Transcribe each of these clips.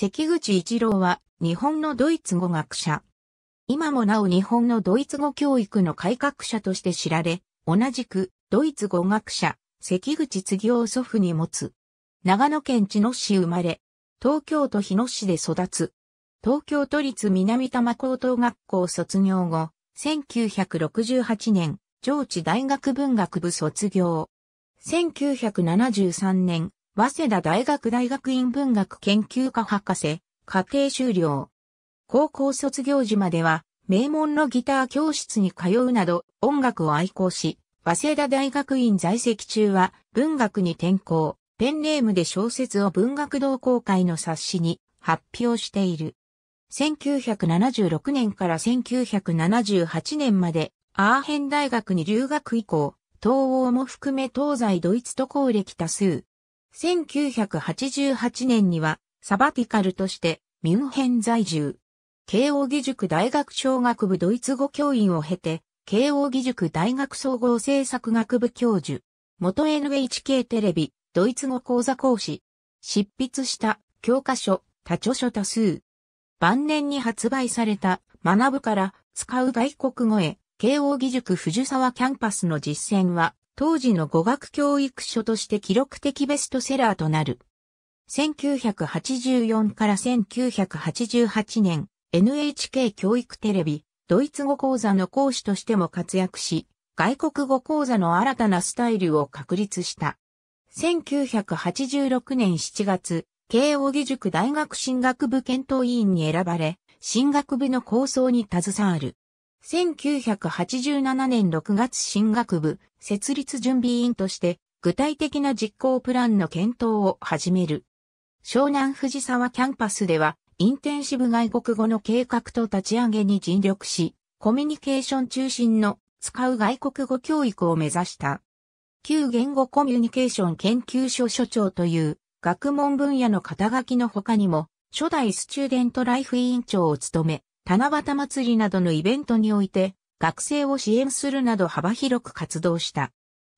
関口一郎は日本のドイツ語学者。今もなお日本のドイツ語教育の改革者として知られ、同じくドイツ語学者、関口次を祖父に持つ。長野県茅野市生まれ、東京都日野市で育つ。東京都立南多摩高等学校卒業後、1968年、上智大学文学部卒業。1973年、早稲田大学大学院文学研究科博士、家庭修了。高校卒業時までは、名門のギター教室に通うなど、音楽を愛好し、早稲田大学院在籍中は、文学に転校、ペンネームで小説を文学同好会の冊子に発表している。1976年から1978年まで、アーヘン大学に留学以降、東欧も含め東西ドイツ渡航歴多数、1988年にはサバティカルとしてミュンヘン在住。慶応義塾大学小学部ドイツ語教員を経て、慶応義塾大学総合政策学部教授。元 NHK テレビ、ドイツ語講座講師。執筆した教科書、他著書多数。晩年に発売された学ぶから使う外国語へ、慶応義塾藤沢キャンパスの実践は、当時の語学教育書として記録的ベストセラーとなる。1984から1988年、NHK 教育テレビ、ドイツ語講座の講師としても活躍し、外国語講座の新たなスタイルを確立した。1986年7月、慶応義塾大学進学部検討委員に選ばれ、進学部の構想に携わる。1987年6月進学部設立準備委員として具体的な実行プランの検討を始める。湘南藤沢キャンパスではインテンシブ外国語の計画と立ち上げに尽力し、コミュニケーション中心の使う外国語教育を目指した。旧言語コミュニケーション研究所所長という学問分野の肩書きの他にも、初代スチューデントライフ委員長を務め、七夕祭りなどのイベントにおいて、学生を支援するなど幅広く活動した。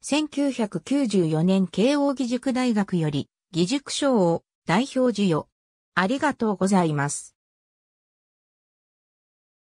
1994年慶応義塾大学より、義塾賞を代表授与。ありがとうございます。